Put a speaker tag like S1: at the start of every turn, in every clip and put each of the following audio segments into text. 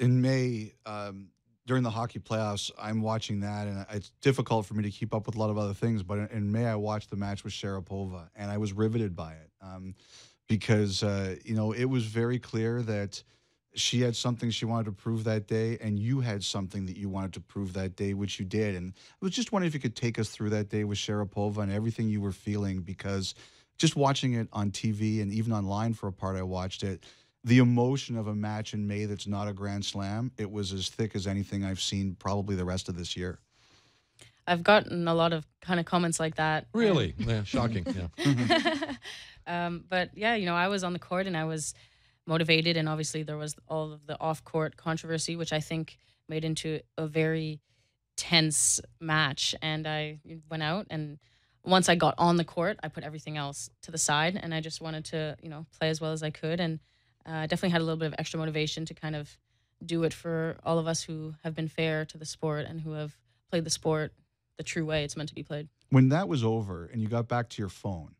S1: in May um, during the hockey playoffs, I'm watching that, and it's difficult for me to keep up with a lot of other things. But in May, I watched the match with Sharapova, and I was riveted by it um, because uh, you know it was very clear that she had something she wanted to prove that day, and you had something that you wanted to prove that day, which you did. And I was just wondering if you could take us through that day with Sharapova and everything you were feeling because just watching it on TV and even online for a part, I watched it the emotion of a match in May that's not a Grand Slam, it was as thick as anything I've seen probably the rest of this year.
S2: I've gotten a lot of kind of comments like that. Really?
S1: yeah, shocking.
S2: Yeah. um, but yeah, you know, I was on the court and I was motivated, and obviously there was all of the off court controversy, which I think made into a very tense match. And I went out and once I got on the court, I put everything else to the side and I just wanted to, you know, play as well as I could and uh, definitely had a little bit of extra motivation to kind of do it for all of us who have been fair to the sport and who have played the sport the true way it's meant to be played.
S1: When that was over and you got back to your phone,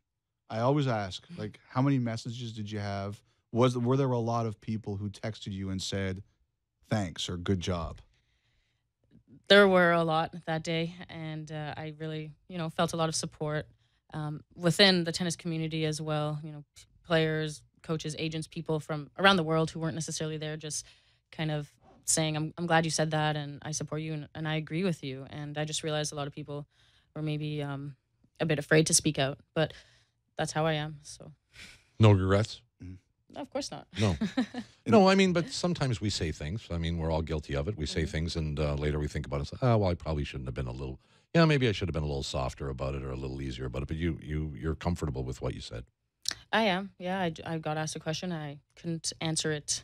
S1: I always ask mm-hmm. like how many messages did you have? Was were there a lot of people who texted you and said thanks or good job?
S2: There were a lot that day, and uh, I really you know felt a lot of support um, within the tennis community as well. You know, players, coaches, agents, people from around the world who weren't necessarily there, just kind of saying, I'm, I'm glad you said that and I support you and, and I agree with you. And I just realized a lot of people were maybe um, a bit afraid to speak out, but that's how I am. So,
S3: no regrets? Mm.
S2: of course not. no.
S3: No, I mean, but sometimes we say things. I mean, we're all guilty of it. We say mm-hmm. things and uh, later we think about it. Oh, well, I probably shouldn't have been a little, yeah, maybe I should have been a little softer about it or a little easier about it. But you, you, you're comfortable with what you said.
S2: I am. Yeah, I, I got asked a question. I couldn't answer it,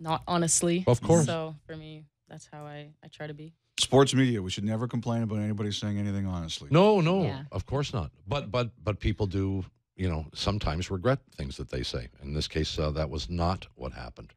S2: not honestly. Of course. So for me, that's how I, I try to be.
S1: Sports media. We should never complain about anybody saying anything
S3: honestly. No, no, yeah. of course not. But but but people do, you know, sometimes regret things that they say. In this case, uh, that was not what happened.